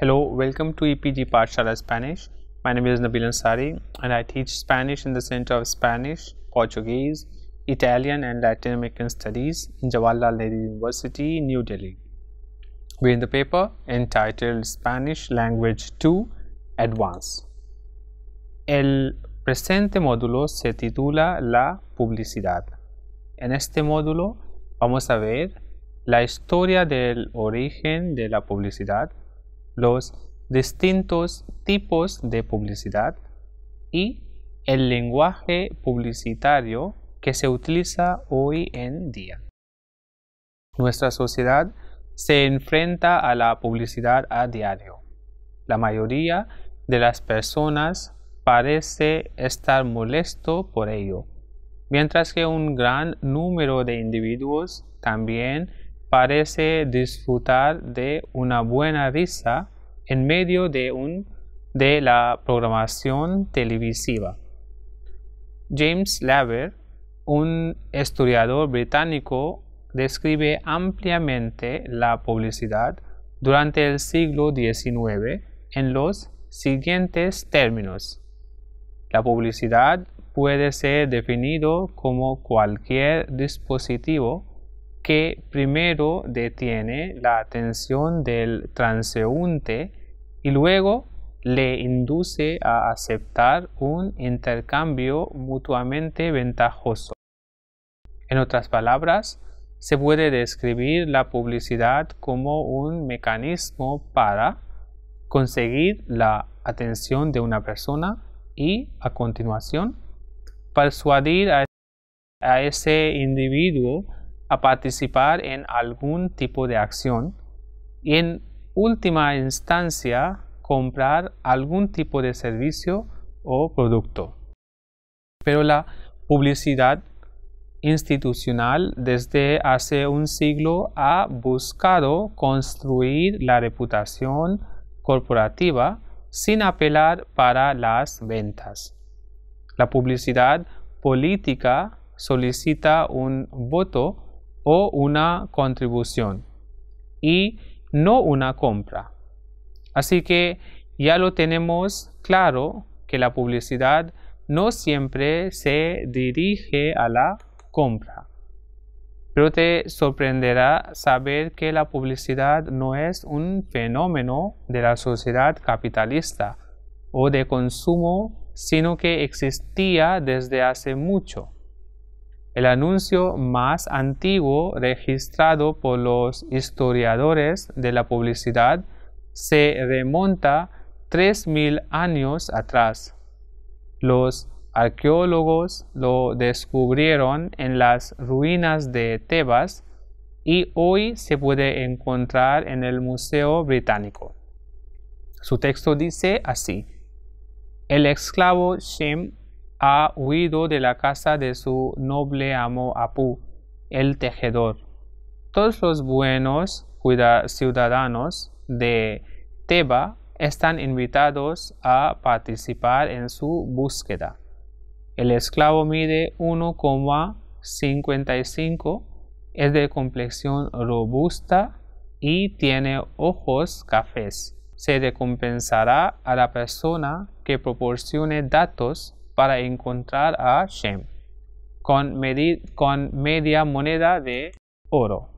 Hello, welcome to EPG Parshala Spanish. My name is Nabil Ansari and I teach Spanish in the Center of Spanish, Portuguese, Italian and Latin American Studies in Jawaharlal Nehru University, New Delhi. We're in the paper entitled Spanish Language 2 Advance. El presente módulo se titula La Publicidad. En este módulo vamos a ver la historia del origen de la publicidad, los distintos tipos de publicidad y el lenguaje publicitario que se utiliza hoy en día. Nuestra sociedad se enfrenta a la publicidad a diario. La mayoría de las personas parece estar molesto por ello, mientras que un gran número de individuos también parece disfrutar de una buena risa en medio de, un, de la programación televisiva. James Laver, un historiador británico, describe ampliamente la publicidad durante el siglo XIX en los siguientes términos. La publicidad puede ser definido como cualquier dispositivo que primero detiene la atención del transeúnte y luego le induce a aceptar un intercambio mutuamente ventajoso. En otras palabras, se puede describir la publicidad como un mecanismo para conseguir la atención de una persona y, a continuación, persuadir a, ese individuo a participar en algún tipo de acción y en última instancia comprar algún tipo de servicio o producto. Pero la publicidad institucional desde hace un siglo ha buscado construir la reputación corporativa sin apelar para las ventas. La publicidad política solicita un voto una contribución y no una compra. Así que ya lo tenemos claro que la publicidad no siempre se dirige a la compra. Pero te sorprenderá saber que la publicidad no es un fenómeno de la sociedad capitalista o de consumo, sino que existía desde hace mucho. El anuncio más antiguo registrado por los historiadores de la publicidad se remonta 3.000 años atrás. Los arqueólogos lo descubrieron en las ruinas de Tebas y hoy se puede encontrar en el Museo Británico. Su texto dice así, el esclavo Shem ha huido de la casa de su noble amo Apu, el tejedor. Todos los buenos ciudadanos de Teba están invitados a participar en su búsqueda. El esclavo mide 1,55, es de complexión robusta y tiene ojos cafés. Se recompensará a la persona que proporcione datos para encontrar a Shem con, media moneda de oro.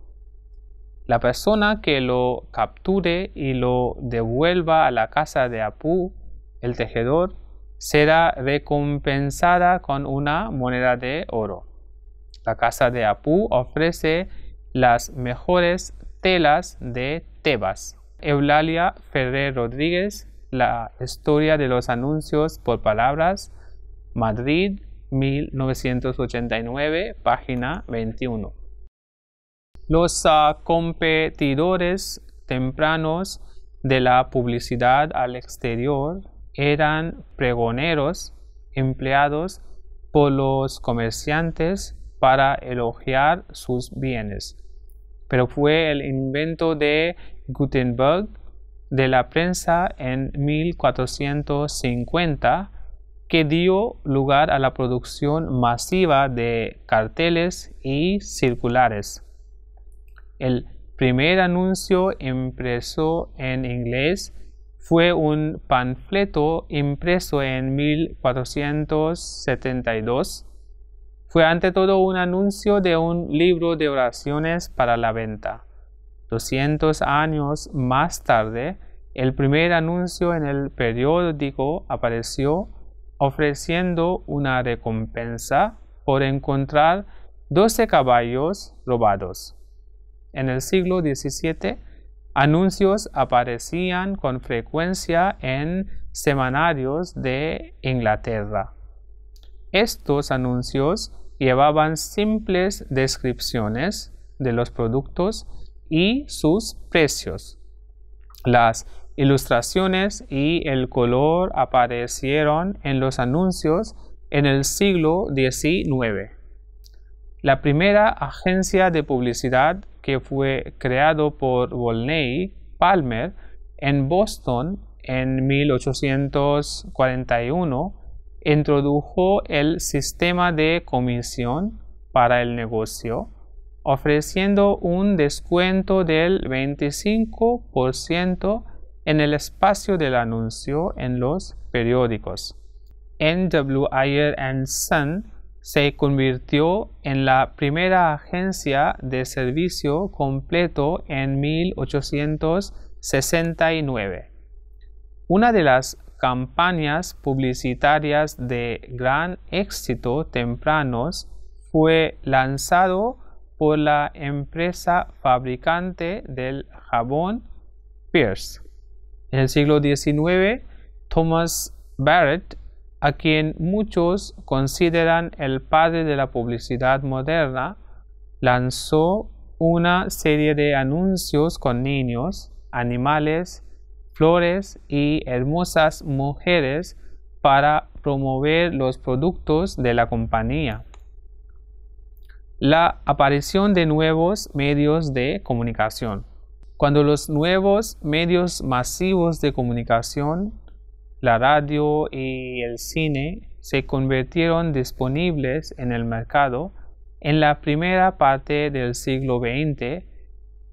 La persona que lo capture y lo devuelva a la casa de Apu, el tejedor, será recompensada con una moneda de oro. La casa de Apu ofrece las mejores telas de Tebas. Eulalia Ferrer Rodríguez, La historia de los anuncios por palabras, Madrid, 1989, página 21. Los ah, competidores tempranos de la publicidad al exterior eran pregoneros empleados por los comerciantes para elogiar sus bienes. Pero fue el invento de Gutenberg de la prensa en 1450 que dio lugar a la producción masiva de carteles y circulares. El primer anuncio impreso en inglés fue un panfleto impreso en 1472. Fue ante todo un anuncio de un libro de oraciones para la venta. 200 años más tarde, el primer anuncio en el periódico apareció ofreciendo una recompensa por encontrar 12 caballos robados. En el siglo XVII, anuncios aparecían con frecuencia en semanarios de Inglaterra. Estos anuncios llevaban simples descripciones de los productos y sus precios. Las ilustraciones y el color aparecieron en los anuncios en el siglo XIX. La primera agencia de publicidad que fue creado por Volney Palmer en Boston en 1841 introdujo el sistema de comisión para el negocio, ofreciendo un descuento del 25% en el espacio del anuncio en los periódicos. N.W. Ayer Son se convirtió en la primera agencia de servicio completo en 1869. Una de las campañas publicitarias de gran éxito tempranos fue lanzado por la empresa fabricante del jabón Pierce. En el siglo XIX, Thomas Barrett, a quien muchos consideran el padre de la publicidad moderna, lanzó una serie de anuncios con niños, animales, flores y hermosas mujeres para promover los productos de la compañía. La aparición de nuevos medios de comunicación. Cuando los nuevos medios masivos de comunicación, la radio y el cine, se convirtieron disponibles en el mercado, en la primera parte del siglo XX,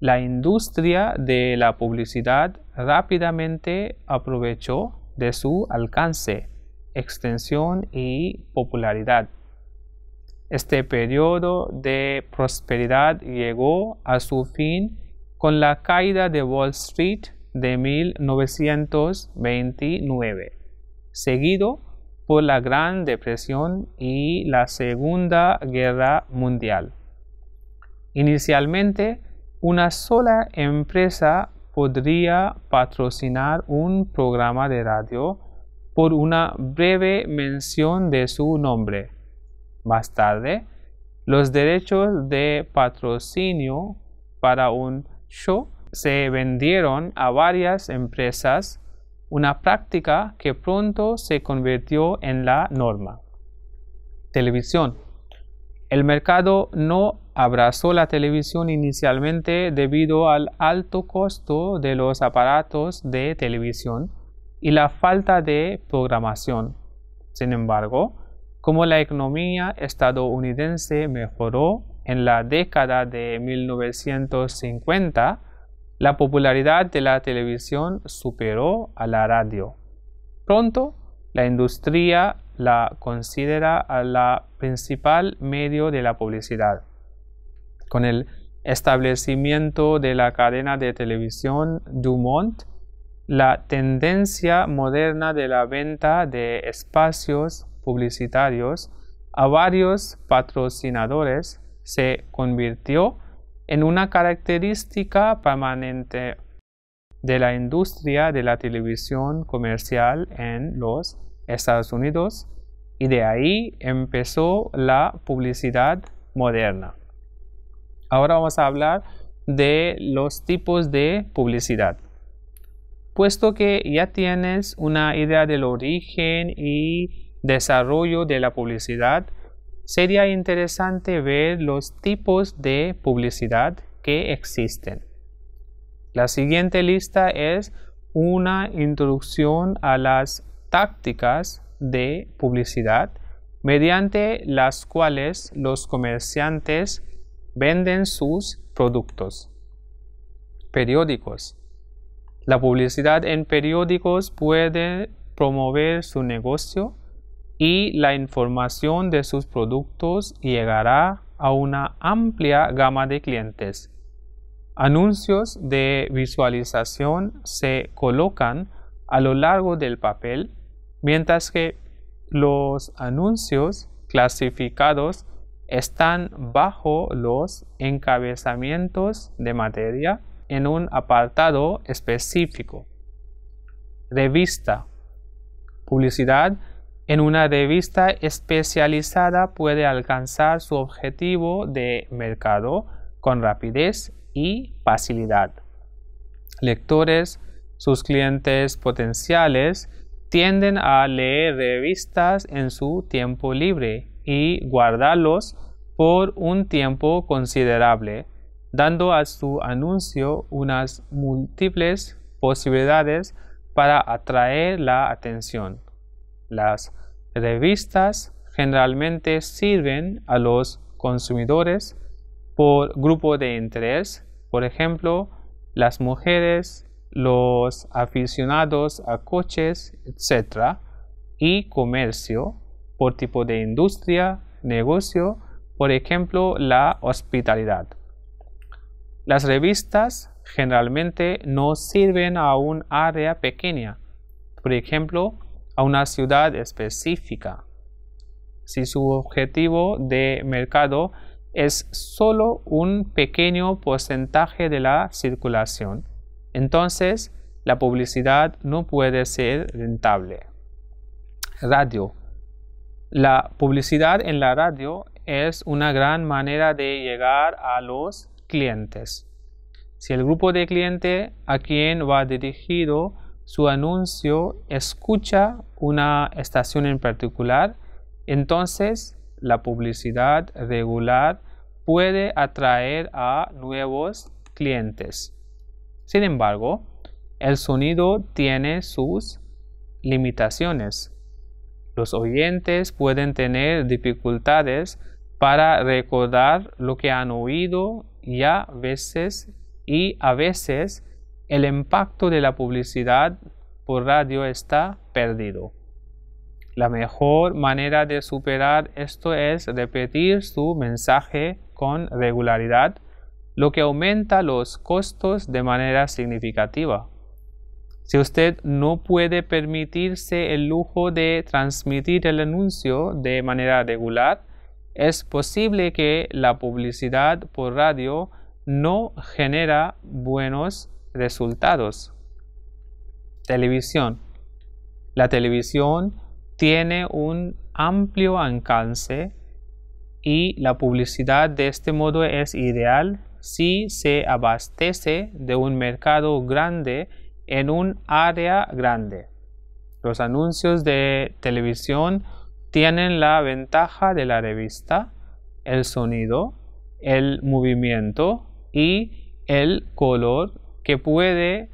la industria de la publicidad rápidamente aprovechó de su alcance, extensión y popularidad. Este periodo de prosperidad llegó a su fin con la caída de Wall Street de 1929, seguido por la Gran Depresión y la Segunda Guerra Mundial. Inicialmente, una sola empresa podría patrocinar un programa de radio por una breve mención de su nombre. Más tarde, los derechos de patrocinio para un se vendieron a varias empresas, una práctica que pronto se convirtió en la norma. Televisión. El mercado no abrazó la televisión inicialmente debido al alto costo de los aparatos de televisión y la falta de programación. Sin embargo, como la economía estadounidense mejoró en la década de 1950, la popularidad de la televisión superó a la radio. Pronto, la industria la considera la principal medio de la publicidad. Con el establecimiento de la cadena de televisión Dumont, la tendencia moderna de la venta de espacios publicitarios a varios patrocinadores se convirtió en una característica permanente de la industria de la televisión comercial en los Estados Unidos y de ahí empezó la publicidad moderna. Ahora vamos a hablar de los tipos de publicidad. Puesto que ya tienes una idea del origen y desarrollo de la publicidad, sería interesante ver los tipos de publicidad que existen. La siguiente lista es una introducción a las tácticas de publicidad mediante las cuales los comerciantes venden sus productos. Periódicos. La publicidad en periódicos puede promover su negocio y la información de sus productos llegará a una amplia gama de clientes. Anuncios de visualización se colocan a lo largo del papel, mientras que los anuncios clasificados están bajo los encabezamientos de materia en un apartado específico. Revista. Publicidad en una revista especializada puede alcanzar su objetivo de mercado con rapidez y facilidad. Lectores, sus clientes potenciales, tienden a leer revistas en su tiempo libre y guardarlos por un tiempo considerable, dando a su anuncio unas múltiples posibilidades para atraer la atención. Las revistas generalmente sirven a los consumidores por grupo de interés, por ejemplo, las mujeres, los aficionados a coches, etc., y comercio, por tipo de industria, negocio, por ejemplo, la hospitalidad. Las revistas generalmente no sirven a un área pequeña, por ejemplo, a una ciudad específica. Si su objetivo de mercado es solo un pequeño porcentaje de la circulación, entonces la publicidad no puede ser rentable. Radio. La publicidad en la radio es una gran manera de llegar a los clientes. Si el grupo de cliente a quien va dirigido su anuncio escucha una estación en particular, entonces la publicidad regular puede atraer a nuevos clientes. Sin embargo, el sonido tiene sus limitaciones. Los oyentes pueden tener dificultades para recordar lo que han oído ya veces y a veces el impacto de la publicidad por radio está perdido. La mejor manera de superar esto es repetir su mensaje con regularidad, lo que aumenta los costos de manera significativa. Si usted no puede permitirse el lujo de transmitir el anuncio de manera regular, es posible que la publicidad por radio no genera buenos resultados. Televisión. La televisión tiene un amplio alcance y la publicidad de este modo es ideal si se abastece de un mercado grande en un área grande. Los anuncios de televisión tienen la ventaja de la revista, el sonido, el movimiento y el color que puede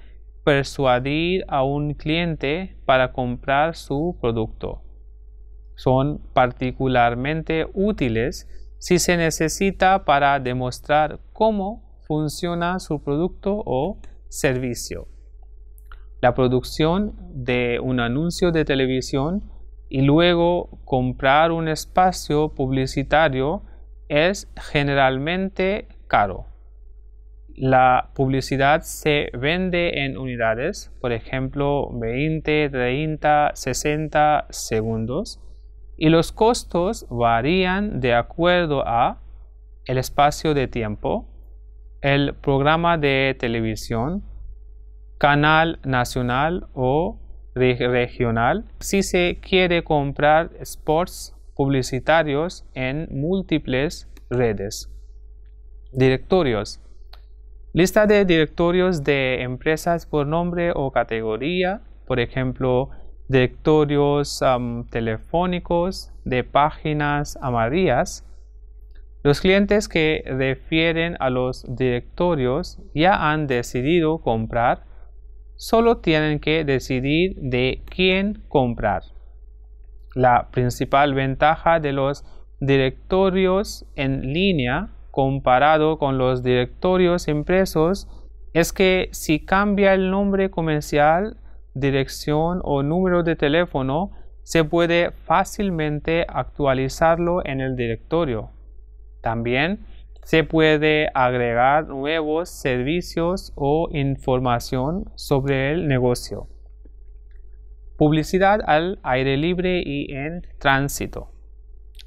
persuadir a un cliente para comprar su producto. Son particularmente útiles si se necesita para demostrar cómo funciona su producto o servicio. La producción de un anuncio de televisión y luego comprar un espacio publicitario es generalmente caro la publicidad se vende en unidades, por ejemplo, 20, 30, 60 segundos, y los costos varían de acuerdo a el espacio de tiempo, el programa de televisión, canal nacional o regional. Si se quiere comprar sports publicitarios en múltiples redes, directorios, Lista de directorios de empresas por nombre o categoría, por ejemplo, directorios telefónicos de páginas amarillas. Los clientes que refieren a los directorios ya han decidido comprar, solo tienen que decidir de quién comprar. La principal ventaja de los directorios en línea comparado con los directorios impresos es que si cambia el nombre comercial, dirección o número de teléfono, se puede fácilmente actualizarlo en el directorio. También se puede agregar nuevos servicios o información sobre el negocio. Publicidad al aire libre y en tránsito.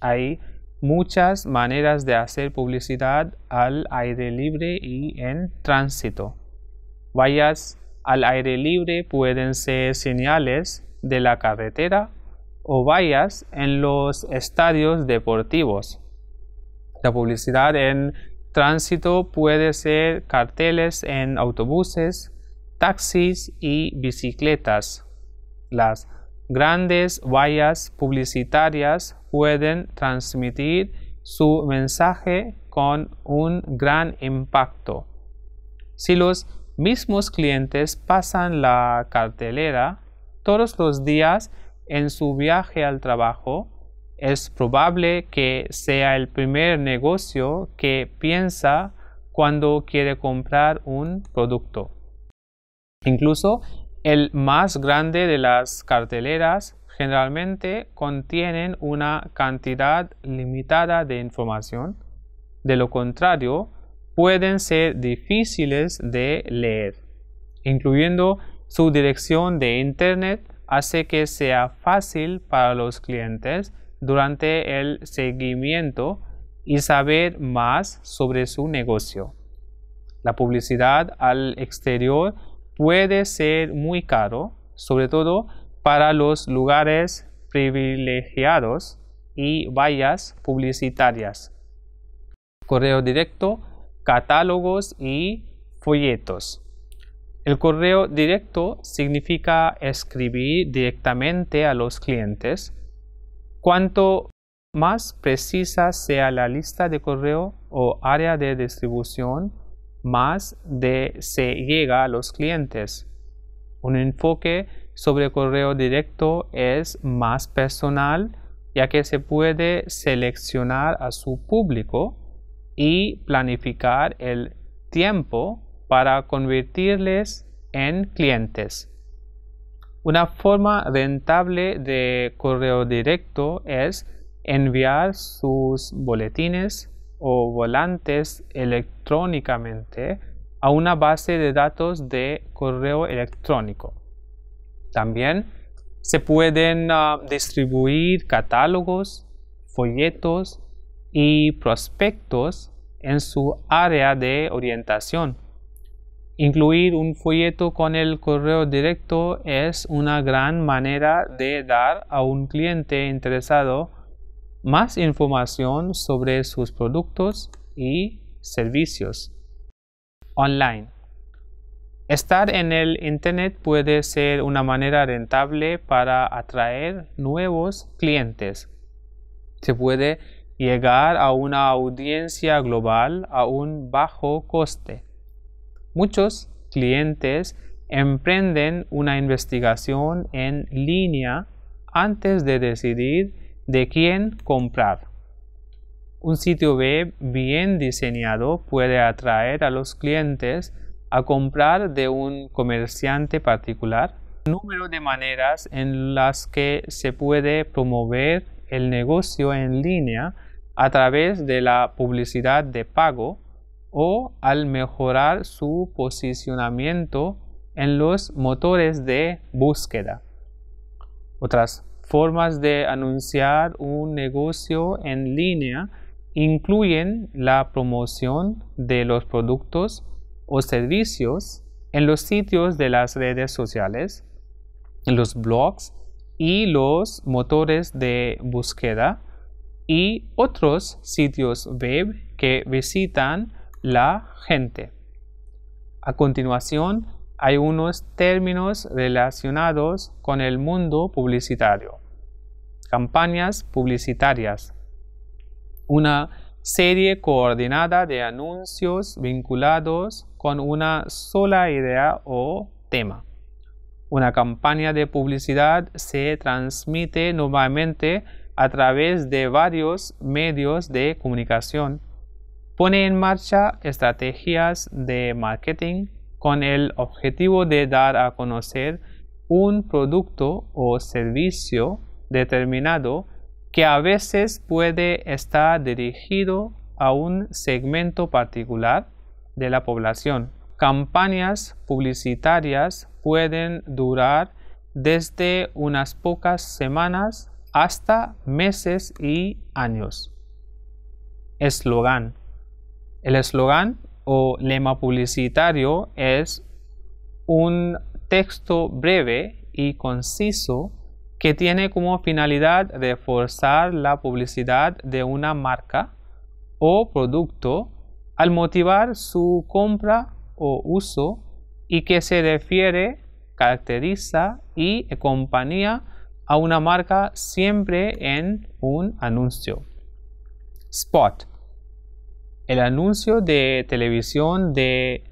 Ahí muchas maneras de hacer publicidad al aire libre y en tránsito. Vallas al aire libre pueden ser señales de la carretera o vallas en los estadios deportivos. La publicidad en tránsito puede ser carteles en autobuses, taxis y bicicletas. Las grandes vallas publicitarias pueden transmitir su mensaje con un gran impacto. Si los mismos clientes pasan la cartelera todos los días en su viaje al trabajo, es probable que sea el primer negocio que piensa cuando quiere comprar un producto. Incluso el más grande de las carteleras generalmente contienen una cantidad limitada de información. De lo contrario, pueden ser difíciles de leer, incluyendo su dirección de Internet hace que sea fácil para los clientes durante el seguimiento y saber más sobre su negocio. La publicidad al exterior puede ser muy caro, sobre todo para los lugares privilegiados y vallas publicitarias. Correo directo, catálogos y folletos. El correo directo significa escribir directamente a los clientes. Cuanto más precisa sea la lista de correo o área de distribución, más de se llega a los clientes. Un enfoque sobre correo directo es más personal ya que se puede seleccionar a su público y planificar el tiempo para convertirles en clientes. Una forma rentable de correo directo es enviar sus boletines o volantes electrónicamente a una base de datos de correo electrónico. También se pueden ah, distribuir catálogos, folletos y prospectos en su área de orientación. Incluir un folleto con el correo directo es una gran manera de dar a un cliente interesado más información sobre sus productos y servicios. Online. Estar en el Internet puede ser una manera rentable para atraer nuevos clientes. Se puede llegar a una audiencia global a un bajo coste. Muchos clientes emprenden una investigación en línea antes de decidir de quién comprar. Un sitio web bien diseñado puede atraer a los clientes a comprar de un comerciante particular. Número de maneras en las que se puede promover el negocio en línea a través de la publicidad de pago o al mejorar su posicionamiento en los motores de búsqueda. Otras formas de anunciar un negocio en línea incluyen la promoción de los productos o servicios en los sitios de las redes sociales, en los blogs y los motores de búsqueda y otros sitios web que visitan la gente. A continuación, hay unos términos relacionados con el mundo publicitario. Campañas publicitarias. Una serie coordinada de anuncios vinculados con una sola idea o tema. Una campaña de publicidad se transmite normalmente a través de varios medios de comunicación. Pone en marcha estrategias de marketing con el objetivo de dar a conocer un producto o servicio determinado que a veces puede estar dirigido a un segmento particular de la población. Campañas publicitarias pueden durar desde unas pocas semanas hasta meses y años. Eslogan. El eslogan o lema publicitario es un texto breve y conciso que tiene como finalidad reforzar la publicidad de una marca o producto al motivar su compra o uso y que se refiere, caracteriza y acompaña a una marca siempre en un anuncio. Spot el anuncio de televisión de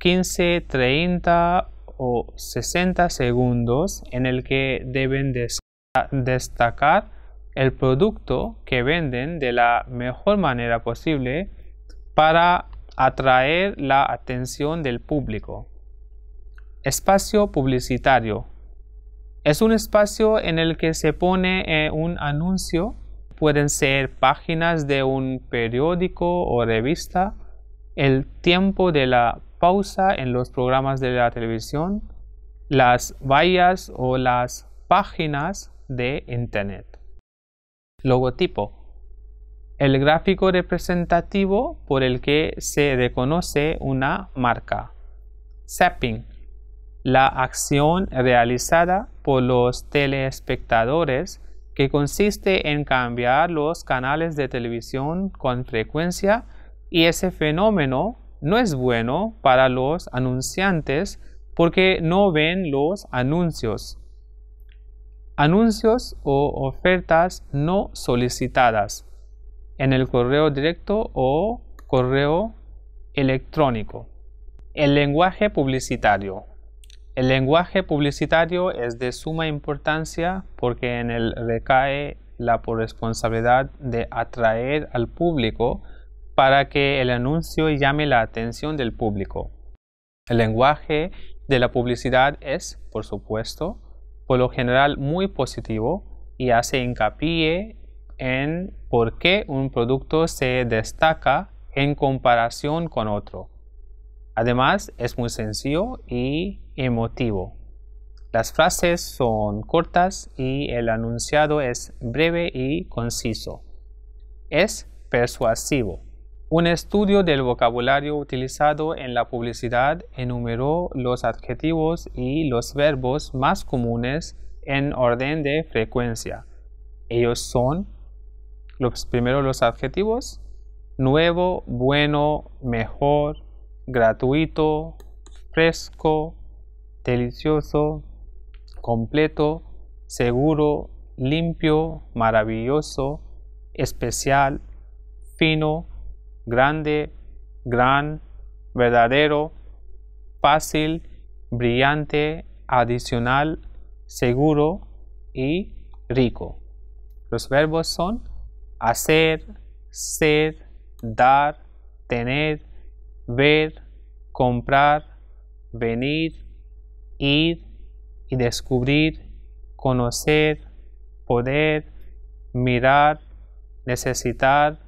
15, 30 o 60 segundos en el que deben destacar el producto que venden de la mejor manera posible para atraer la atención del público. Espacio publicitario. Es un espacio en el que se pone eh, un anuncio pueden ser páginas de un periódico o revista, el tiempo de la pausa en los programas de la televisión, las vallas o las páginas de Internet. Logotipo. El gráfico representativo por el que se reconoce una marca. Zapping. La acción realizada por los telespectadores que consiste en cambiar los canales de televisión con frecuencia y ese fenómeno no es bueno para los anunciantes porque no ven los anuncios. Anuncios o ofertas no solicitadas en el correo directo o correo electrónico. El lenguaje publicitario. El lenguaje publicitario es de suma importancia porque en él recae la responsabilidad de atraer al público para que el anuncio llame la atención del público. El lenguaje de la publicidad es, por supuesto, por lo general muy positivo y hace hincapié en por qué un producto se destaca en comparación con otro. Además, es muy sencillo y emotivo. Las frases son cortas y el anunciado es breve y conciso. Es persuasivo. Un estudio del vocabulario utilizado en la publicidad enumeró los adjetivos y los verbos más comunes en orden de frecuencia. Ellos son los, primero los adjetivos nuevo, bueno, mejor, gratuito, fresco, delicioso, completo, seguro, limpio, maravilloso, especial, fino, grande, gran, verdadero, fácil, brillante, adicional, seguro y rico. Los verbos son hacer, ser, dar, tener, ver, comprar, venir, ir y descubrir, conocer, poder, mirar, necesitar,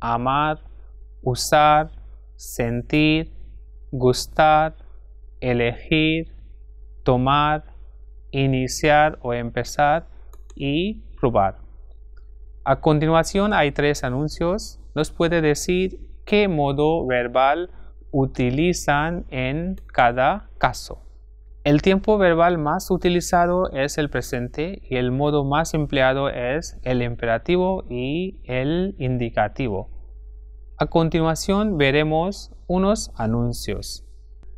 amar, usar, sentir, gustar, elegir, tomar, iniciar o empezar y probar. A continuación hay tres anuncios. Nos puede decir qué modo verbal utilizan en cada caso. El tiempo verbal más utilizado es el presente y el modo más empleado es el imperativo y el indicativo. A continuación veremos unos anuncios.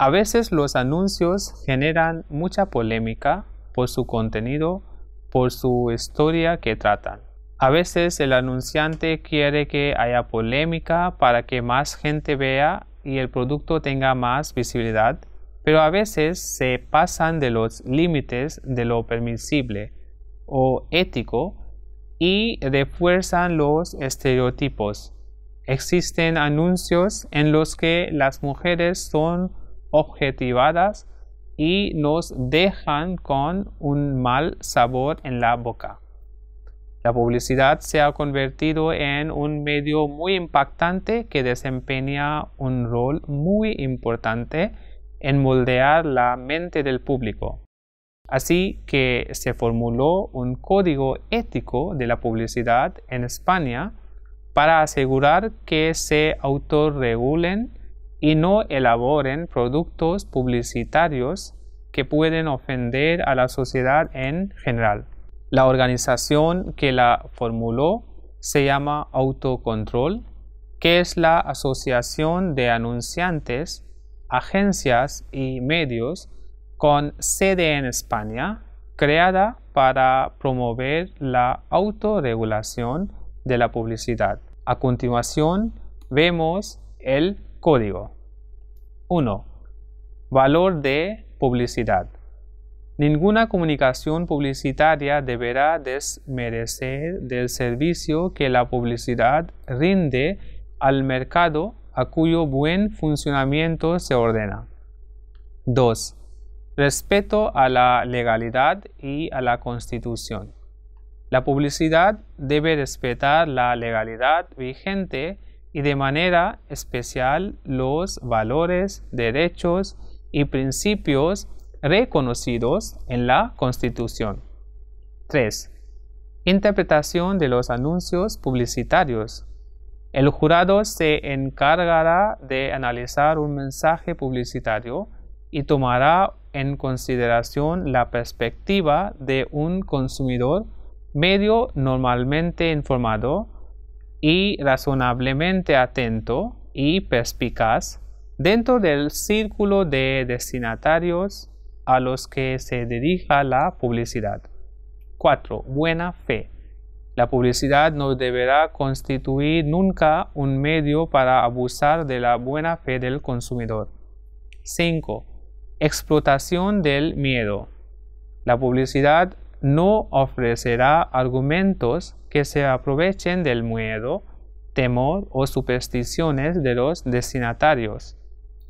A veces los anuncios generan mucha polémica por su contenido, por su historia que tratan. A veces el anunciante quiere que haya polémica para que más gente vea y el producto tenga más visibilidad pero a veces se pasan de los límites de lo permisible o ético y refuerzan los estereotipos. Existen anuncios en los que las mujeres son objetivadas y nos dejan con un mal sabor en la boca. La publicidad se ha convertido en un medio muy impactante que desempeña un rol muy importante en moldear la mente del público. Así que se formuló un código ético de la publicidad en España para asegurar que se autorregulen y no elaboren productos publicitarios que pueden ofender a la sociedad en general. La organización que la formuló se llama Autocontrol, que es la Asociación de Anunciantes agencias y medios con sede en España, creada para promover la autorregulación de la publicidad. A continuación, vemos el código. 1. Valor de publicidad. Ninguna comunicación publicitaria deberá desmerecer del servicio que la publicidad rinde al mercado a cuyo buen funcionamiento se ordena. 2. Respeto a la legalidad y a la Constitución. La publicidad debe respetar la legalidad vigente y de manera especial los valores, derechos y principios reconocidos en la Constitución. 3. Interpretación de los anuncios publicitarios. El jurado se encargará de analizar un mensaje publicitario y tomará en consideración la perspectiva de un consumidor medio normalmente informado y razonablemente atento y perspicaz dentro del círculo de destinatarios a los que se dirija la publicidad. 4. Buena fe. La publicidad no deberá constituir nunca un medio para abusar de la buena fe del consumidor. 5. Explotación del miedo. La publicidad no ofrecerá argumentos que se aprovechen del miedo, temor o supersticiones de los destinatarios.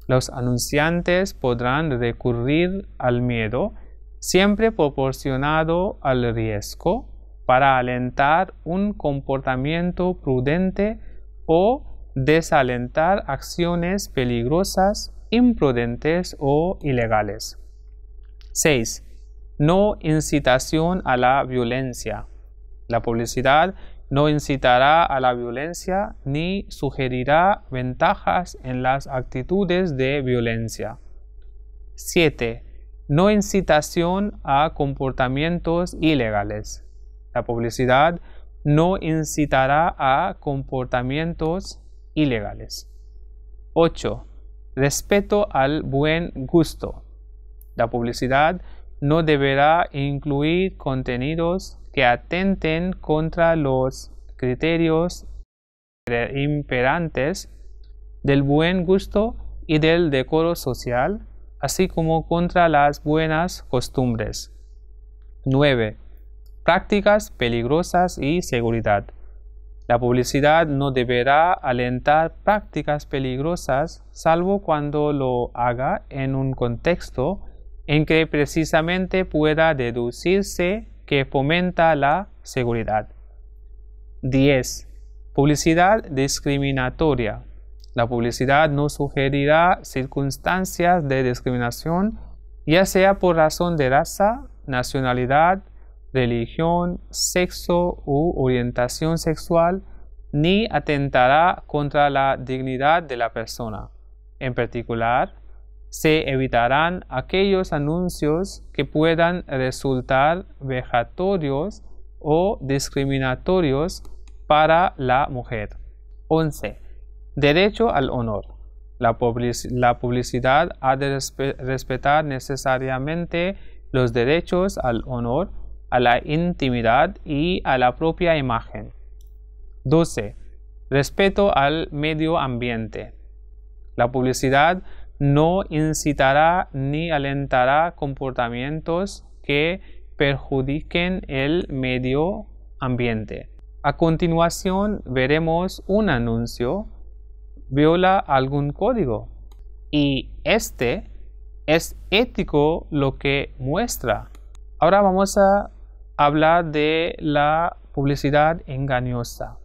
Los anunciantes podrán recurrir al miedo, siempre proporcionado al riesgo, para alentar un comportamiento prudente o desalentar acciones peligrosas, imprudentes o ilegales. 6. No incitación a la violencia. La publicidad no incitará a la violencia ni sugerirá ventajas en las actitudes de violencia. 7. No incitación a comportamientos ilegales. La publicidad no incitará a comportamientos ilegales. 8. Respeto al buen gusto. La publicidad no deberá incluir contenidos que atenten contra los criterios imperantes del buen gusto y del decoro social, así como contra las buenas costumbres. 9 prácticas peligrosas y seguridad. La publicidad no deberá alentar prácticas peligrosas salvo cuando lo haga en un contexto en que precisamente pueda deducirse que fomenta la seguridad. 10. Publicidad discriminatoria. La publicidad no sugerirá circunstancias de discriminación, ya sea por razón de raza, nacionalidad, religión, sexo u orientación sexual, ni atentará contra la dignidad de la persona. En particular, se evitarán aquellos anuncios que puedan resultar vejatorios o discriminatorios para la mujer. 11. Derecho al honor. La, publicidad ha de respetar necesariamente los derechos al honor a la intimidad y a la propia imagen. 12. Respeto al medio ambiente. La publicidad no incitará ni alentará comportamientos que perjudiquen el medio ambiente. A continuación veremos un anuncio viola algún código y este es ético lo que muestra. Ahora vamos a habla de la publicidad engañosa.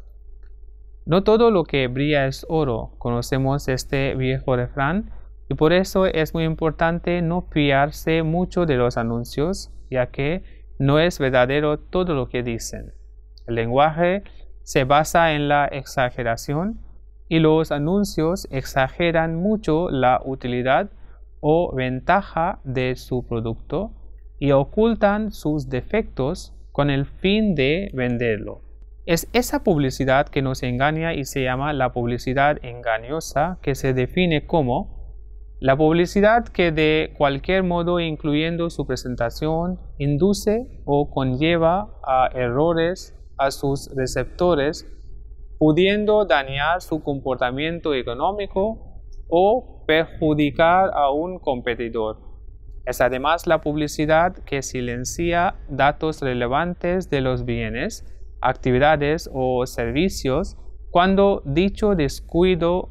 No todo lo que brilla es oro, conocemos este viejo refrán, y por eso es muy importante no fiarse mucho de los anuncios, ya que no es verdadero todo lo que dicen. El lenguaje se basa en la exageración y los anuncios exageran mucho la utilidad o ventaja de su producto y ocultan sus defectos con el fin de venderlo. Es esa publicidad que nos engaña y se llama la publicidad engañosa que se define como la publicidad que de cualquier modo, incluyendo su presentación, induce o conlleva a errores a sus receptores, pudiendo dañar su comportamiento económico o perjudicar a un competidor. Es además la publicidad que silencia datos relevantes de los bienes, actividades o servicios cuando dicho descuido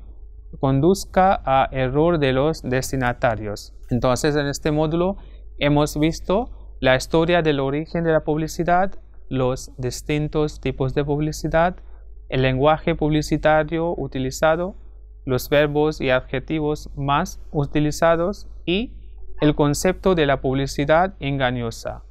conduzca a error de los destinatarios. Entonces, en este módulo hemos visto la historia del origen de la publicidad, los distintos tipos de publicidad, el lenguaje publicitario utilizado, los verbos y adjetivos más utilizados y el concepto de la publicidad engañosa.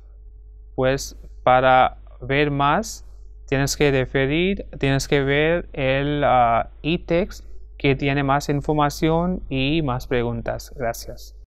Pues para ver más tienes que referir, tienes que ver el ah, e-text que tiene más información y más preguntas. Gracias.